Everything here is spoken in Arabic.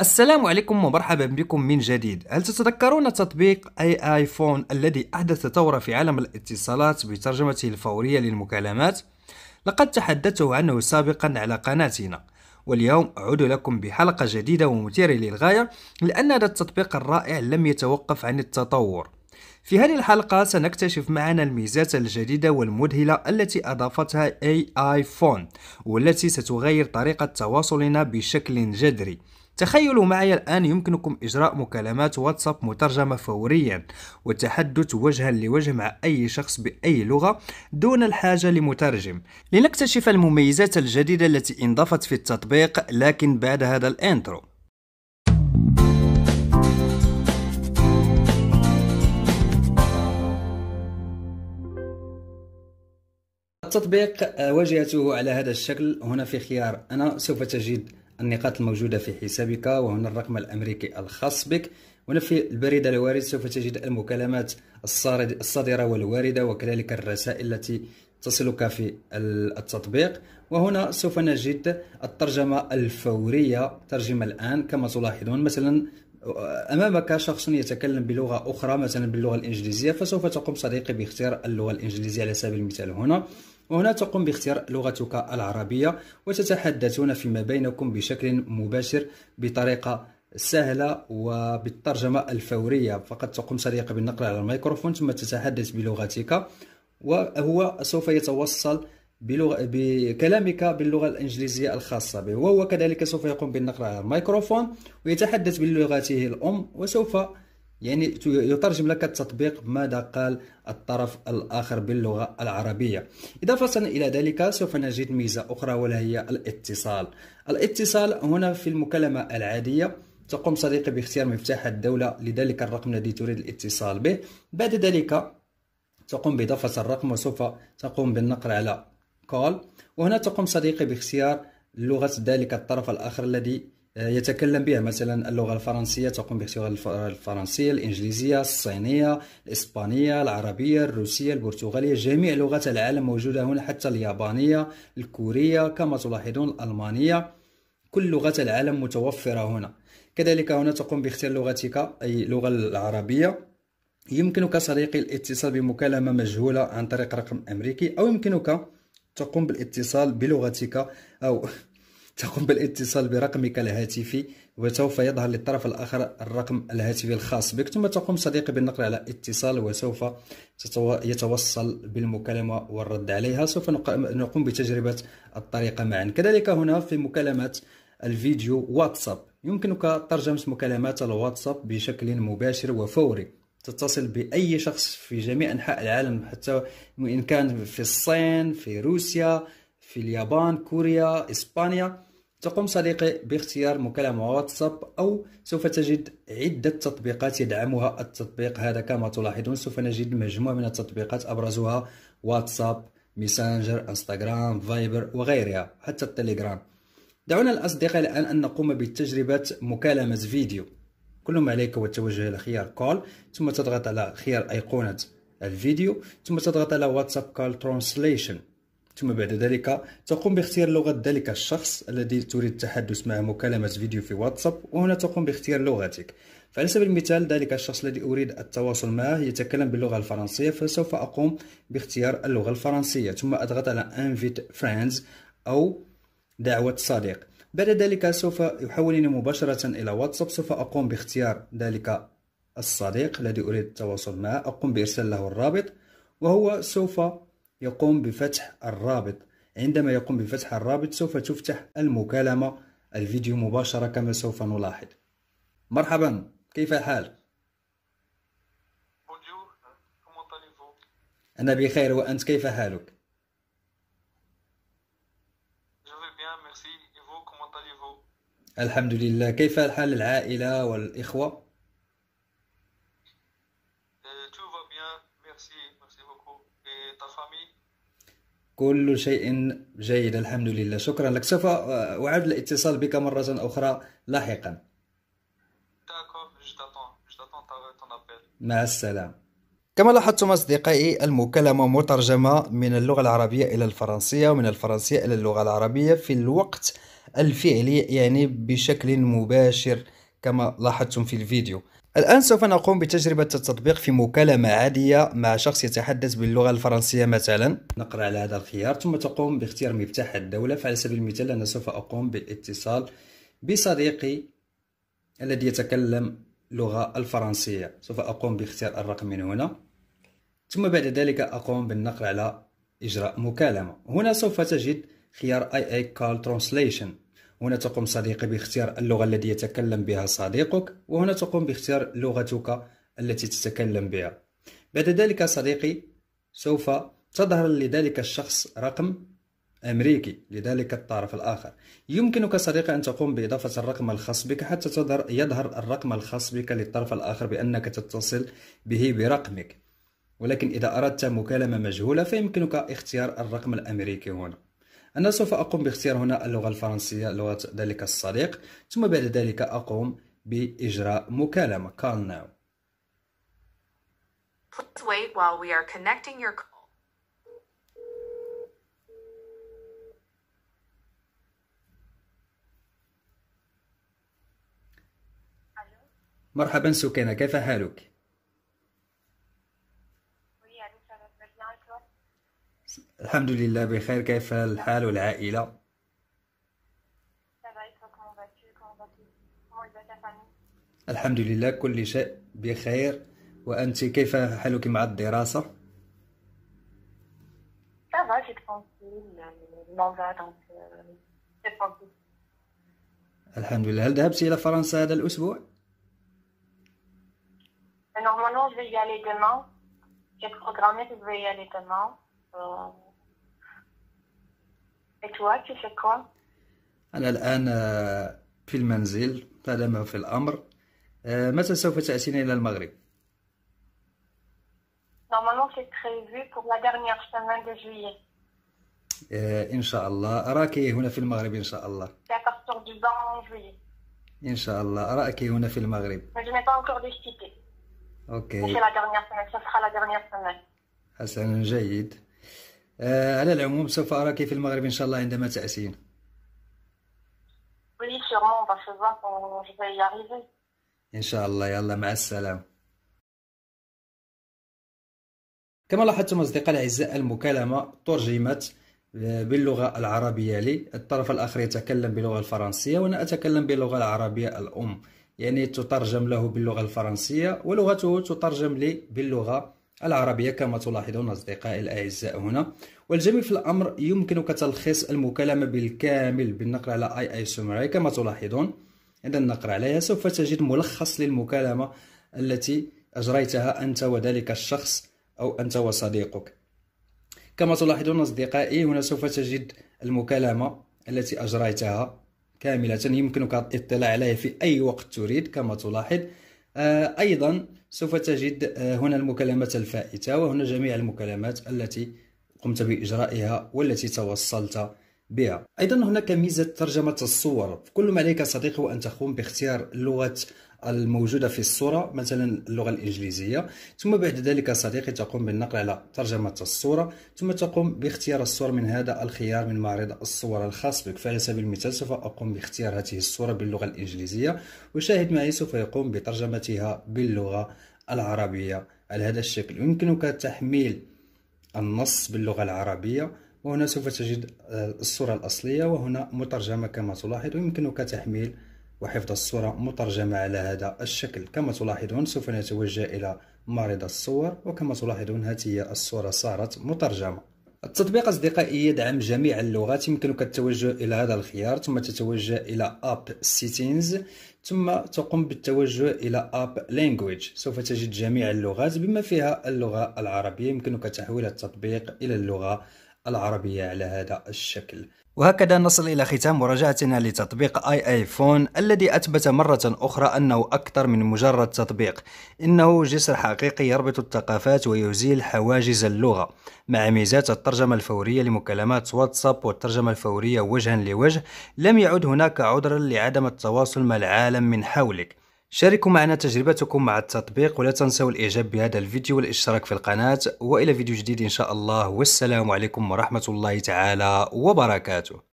السلام عليكم ومرحبا بكم من جديد هل تتذكرون تطبيق اي ايفون الذي احدث ثورة في عالم الاتصالات بترجمته الفورية للمكالمات لقد تحدثت عنه سابقا على قناتنا واليوم أعود لكم بحلقة جديدة ومثيرة للغاية لأن هذا التطبيق الرائع لم يتوقف عن التطور في هذه الحلقة سنكتشف معنا الميزات الجديدة والمذهلة التي أضافتها اي ايفون والتي ستغير طريقة تواصلنا بشكل جذري تخيلوا معي الآن يمكنكم إجراء مكالمات واتساب مترجمة فوريا والتحدث وجها لوجه مع أي شخص بأي لغة دون الحاجة لمترجم لنكتشف المميزات الجديدة التي انضفت في التطبيق لكن بعد هذا الانترو التطبيق آه، واجهته على هذا الشكل هنا في خيار أنا سوف تجد النقاط الموجودة في حسابك وهنا الرقم الأمريكي الخاص بك هنا في البريد الوارد سوف تجد المكالمات الصادرة والواردة وكذلك الرسائل التي تصلك في التطبيق وهنا سوف نجد الترجمة الفورية ترجم الآن كما تلاحظون مثلا أمامك شخص يتكلم بلغة أخرى مثلا باللغة الإنجليزية فسوف تقوم صديقي باختيار اللغة الإنجليزية على سبيل المثال هنا وهنا تقوم باختيار لغتك العربية وتتحدثون فيما بينكم بشكل مباشر بطريقة سهلة وبالترجمة الفورية فقد تقوم سريعا بالنقل على الميكروفون ثم تتحدث بلغتك وهو سوف يتوصل بلغ... بكلامك باللغة الإنجليزية الخاصة به وهو كذلك سوف يقوم بالنقل على الميكروفون ويتحدث بلغته الأم وسوف يعني يترجم لك التطبيق ماذا قال الطرف الآخر باللغة العربية إضافة إلى ذلك سوف نجد ميزة أخرى وهي الاتصال الاتصال هنا في المكالمة العادية تقوم صديقي باختيار مفتاح الدولة لذلك الرقم الذي تريد الاتصال به بعد ذلك تقوم بإضافة الرقم وسوف تقوم بالنقر على كول وهنا تقوم صديقي باختيار لغة ذلك الطرف الآخر الذي آه، يتكلم بها مثلا اللغه الفرنسيه تقوم باختيار الفرنسيه الانجليزيه الصينيه الاسبانيه العربيه الروسيه البرتغاليه جميع لغات العالم موجوده هنا حتى اليابانيه الكوريه كما تلاحظون الالمانيه كل لغات العالم متوفره هنا كذلك هنا تقوم باختيار لغتك اي اللغه العربيه يمكنك صديقي الاتصال بمكالمه مجهوله عن طريق رقم امريكي او يمكنك تقوم بالاتصال بلغتك او تقوم بالاتصال برقمك الهاتفي وسوف يظهر للطرف الآخر الرقم الهاتفي الخاص بك ثم تقوم صديقي بالنقر على اتصال وسوف يتوصل بالمكالمة والرد عليها سوف نقوم بتجربة الطريقة معا كذلك هنا في مكالمات الفيديو واتساب يمكنك ترجمة مكالمات الواتساب بشكل مباشر وفوري تتصل بأي شخص في جميع أنحاء العالم حتى إن كان في الصين في روسيا في اليابان كوريا إسبانيا تقوم صديقي باختيار مكالمة واتساب أو سوف تجد عدة تطبيقات يدعمها التطبيق هذا كما تلاحظون سوف نجد مجموعة من التطبيقات أبرزها واتساب ميسانجر انستغرام فايبر وغيرها حتى التليجرام دعونا الأصدقاء الآن أن نقوم بتجربة مكالمة فيديو كل ما عليك هو التوجه إلى خيار كول ثم تضغط على خيار أيقونة الفيديو ثم تضغط على واتساب كول ترانسليشن ثم بعد ذلك تقوم باختيار لغة ذلك الشخص الذي تريد التحدث معه مكالمة فيديو في واتساب وهنا تقوم باختيار لغتك فعلى سبيل المثال ذلك الشخص الذي أريد التواصل معه يتكلم باللغة الفرنسية فسوف أقوم باختيار اللغة الفرنسية ثم أضغط على Invite Friends أو دعوة صديق بعد ذلك سوف يحولني مباشرة إلى واتساب سوف أقوم باختيار ذلك الصديق الذي أريد التواصل معه أقوم بإرسال له الرابط وهو سوف يقوم بفتح الرابط عندما يقوم بفتح الرابط سوف تفتح المكالمة الفيديو مباشرة كما سوف نلاحظ مرحبا كيف الحال؟ أنا بخير وأنت كيف حالك؟ الحمد لله كيف الحال العائلة والإخوة؟ كل شيء جيد الحمد لله شكرا لك سوف أعد الاتصال بك مرة أخرى لاحقا مع السلامة كما لاحظتم أصدقائي المكالمة مترجمة من اللغة العربية إلى الفرنسية ومن الفرنسية إلى اللغة العربية في الوقت الفعلي يعني بشكل مباشر كما لاحظتم في الفيديو الآن سوف نقوم بتجربة التطبيق في مكالمة عادية مع شخص يتحدث باللغة الفرنسية مثلا نقرأ على هذا الخيار ثم تقوم باختيار مفتاح الدولة فعلى سبيل المثال أنا سوف أقوم بالاتصال بصديقي الذي يتكلم اللغة الفرنسية سوف أقوم باختيار الرقم من هنا ثم بعد ذلك أقوم بالنقر على إجراء مكالمة هنا سوف تجد خيار IA Call Translation هنا تقوم صديقي باختيار اللغة التي يتكلم بها صديقك وهنا تقوم باختيار لغتك التي تتكلم بها بعد ذلك صديقي سوف تظهر لذلك الشخص رقم أمريكي لذلك الطرف الآخر يمكنك صديقي أن تقوم بإضافة الرقم الخاص بك حتى تظهر يظهر الرقم الخاص بك للطرف الآخر بأنك تتصل به برقمك ولكن إذا أردت مكالمة مجهولة فيمكنك اختيار الرقم الأمريكي هنا أنا سوف أقوم باختيار هنا اللغة الفرنسية لغة ذلك الصديق ثم بعد ذلك أقوم بإجراء مكالمة call now Please wait while we are connecting your call. مرحبا سكينة كيف حالك؟ الحمد لله بخير كيف الحال والعائلة الحمد لله كل شيء بخير وأنت كيف حالك مع الدراسة؟ euh, الحمد لله هل ذهبت إلى فرنسا هذا الأسبوع؟ Normalement, je vais y aller demain. J'ai programmé que je vais y aller demain. Um, أنا الآن آه، في المنزل طالما في الأمر آه، متى سوف تأتين إلى المغرب؟ آه، إن شاء الله أراك هنا في المغرب إن شاء الله. إن شاء الله أراك هنا في المغرب. أوكي. حسنا جيد. آه، على العموم سوف أراك في المغرب إن شاء الله عندما تعسين إن شاء الله يلا مع السلامة كما لاحظتم أصدقائي الأعزاء المكالمة ترجمت آه، باللغة العربية لي الطرف الآخر يتكلم باللغة الفرنسية وأنا أتكلم باللغة العربية الأم يعني تترجم له باللغة الفرنسية ولغته تترجم لي باللغة العربية كما تلاحظون أصدقائي الأعزاء هنا والجميل في الأمر يمكنك تلخيص المكالمة بالكامل بالنقر على اي اي سومري كما تلاحظون عند النقر عليها سوف تجد ملخص للمكالمة التي أجريتها أنت وذلك الشخص أو أنت وصديقك كما تلاحظون أصدقائي هنا سوف تجد المكالمة التي أجريتها كاملة يمكنك الاطلاع عليها في أي وقت تريد كما تلاحظ آه، أيضا سوف تجد آه، هنا المكالمات الفائتة وهنا جميع المكالمات التي قمت بإجرائها والتي توصلت بها أيضا هناك ميزة ترجمة الصور كل ما عليك صديقي هو أن تقوم باختيار لغة الموجودة في الصورة مثلا اللغة الإنجليزية ثم بعد ذلك صديقي تقوم بالنقل على ترجمة الصورة ثم تقوم باختيار الصورة من هذا الخيار من معرض الصور الخاص بك فعلى سبيل المثال سوف أقوم باختيار هذه الصورة باللغة الإنجليزية وشاهد معي سوف يقوم بترجمتها باللغة العربية على هذا الشكل يمكنك تحميل النص باللغة العربية وهنا سوف تجد آه، الصورة الأصلية وهنا مترجمة كما تلاحظ ويمكنك تحميل وحفظ الصورة مترجمة على هذا الشكل كما تلاحظون سوف نتوجه إلى معرض الصور وكما تلاحظون هذه الصورة صارت مترجمة التطبيق أصدقائي يدعم جميع اللغات يمكنك التوجه إلى هذا الخيار ثم تتوجه إلى App Settings ثم تقوم بالتوجه إلى App Language سوف تجد جميع اللغات بما فيها اللغة العربية يمكنك تحويل التطبيق إلى اللغة العربية على هذا الشكل وهكذا نصل إلى ختام مراجعتنا لتطبيق آي آي فون الذي أثبت مرة أخرى أنه أكثر من مجرد تطبيق إنه جسر حقيقي يربط الثقافات ويزيل حواجز اللغة مع ميزات الترجمة الفورية لمكالمات واتساب والترجمة الفورية وجها لوجه لم يعد هناك عذر لعدم التواصل مع العالم من حولك شاركوا معنا تجربتكم مع التطبيق ولا تنسوا الإعجاب بهذا الفيديو والاشتراك في القناة وإلى فيديو جديد إن شاء الله والسلام عليكم ورحمة الله تعالى وبركاته